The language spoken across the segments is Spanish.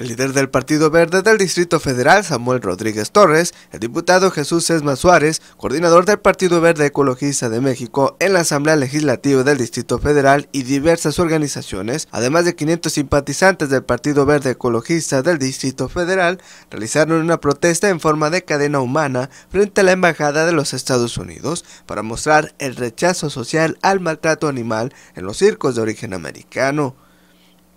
El líder del Partido Verde del Distrito Federal, Samuel Rodríguez Torres, el diputado Jesús Esma Suárez, coordinador del Partido Verde Ecologista de México en la Asamblea Legislativa del Distrito Federal y diversas organizaciones, además de 500 simpatizantes del Partido Verde Ecologista del Distrito Federal, realizaron una protesta en forma de cadena humana frente a la Embajada de los Estados Unidos para mostrar el rechazo social al maltrato animal en los circos de origen americano.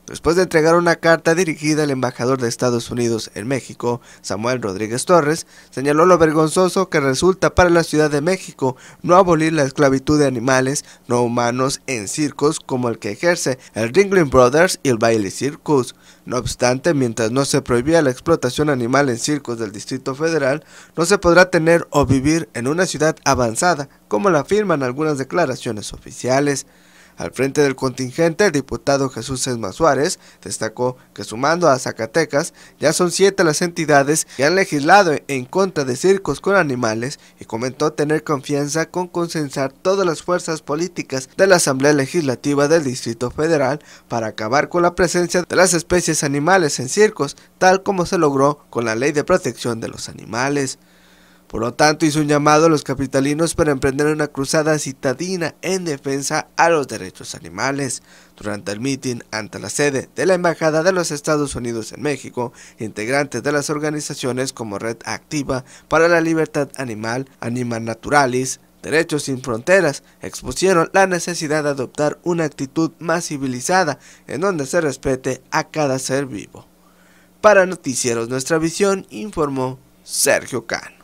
Después de entregar una carta dirigida al embajador de Estados Unidos en México, Samuel Rodríguez Torres, señaló lo vergonzoso que resulta para la Ciudad de México no abolir la esclavitud de animales no humanos en circos como el que ejerce el Ringling Brothers y el Bailey Circus. No obstante, mientras no se prohibía la explotación animal en circos del Distrito Federal, no se podrá tener o vivir en una ciudad avanzada, como lo afirman algunas declaraciones oficiales. Al frente del contingente, el diputado Jesús Esma Suárez destacó que sumando a Zacatecas, ya son siete las entidades que han legislado en contra de circos con animales y comentó tener confianza con consensar todas las fuerzas políticas de la Asamblea Legislativa del Distrito Federal para acabar con la presencia de las especies animales en circos, tal como se logró con la Ley de Protección de los Animales. Por lo tanto, hizo un llamado a los capitalinos para emprender una cruzada citadina en defensa a los derechos animales. Durante el mitin ante la sede de la Embajada de los Estados Unidos en México, integrantes de las organizaciones como Red Activa para la Libertad Animal, Animal Naturalis, Derechos sin Fronteras expusieron la necesidad de adoptar una actitud más civilizada en donde se respete a cada ser vivo. Para Noticieros Nuestra Visión informó Sergio Cano.